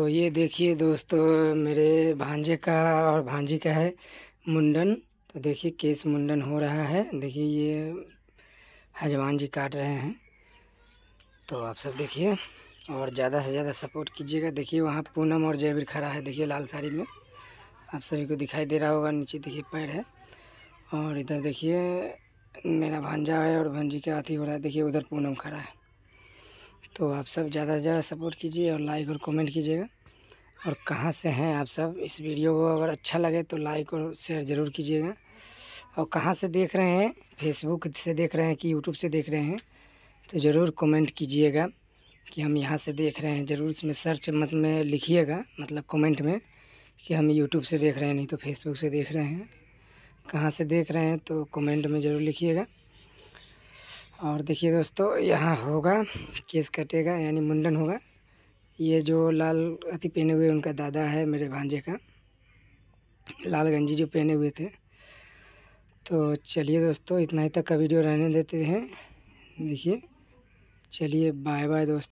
तो ये देखिए दोस्तों मेरे भांजे का और भांजी का है मुंडन तो देखिए केस मुंडन हो रहा है देखिए ये हजवान जी काट रहे हैं तो आप सब देखिए और ज़्यादा से ज़्यादा सपोर्ट कीजिएगा देखिए वहाँ पूनम और जयवीर खड़ा है देखिए लाल साड़ी में आप सभी को दिखाई दे रहा होगा नीचे देखिए पैर है और इधर देखिए मेरा भांजा है और भांजी का अथी हो रहा है देखिए उधर पूनम खड़ा है तो आप सब ज़्यादा से ज़्यादा सपोर्ट कीजिए और लाइक और कमेंट कीजिएगा और कहाँ से हैं आप सब इस वीडियो को अगर अच्छा लगे तो लाइक और शेयर ज़रूर कीजिएगा और कहाँ से देख रहे हैं फेसबुक से देख रहे हैं कि यूट्यूब से देख रहे हैं तो ज़रूर कमेंट कीजिएगा कि हम यहाँ से देख रहे हैं ज़रूर इसमें सर्च मत में लिखिएगा मतलब कमेंट में कि हम यूट्यूब से देख रहे हैं नहीं तो फेसबुक से देख रहे हैं कहाँ से देख रहे हैं तो कमेंट में ज़रूर लिखिएगा और देखिए दोस्तों यहाँ होगा केस कटेगा यानी मुंडन होगा ये जो लाल अति पहने हुए उनका दादा है मेरे भांजे का लाल गंजी जो पहने हुए थे तो चलिए दोस्तों इतना ही तक का वीडियो रहने देते हैं देखिए चलिए बाय बाय दोस्तों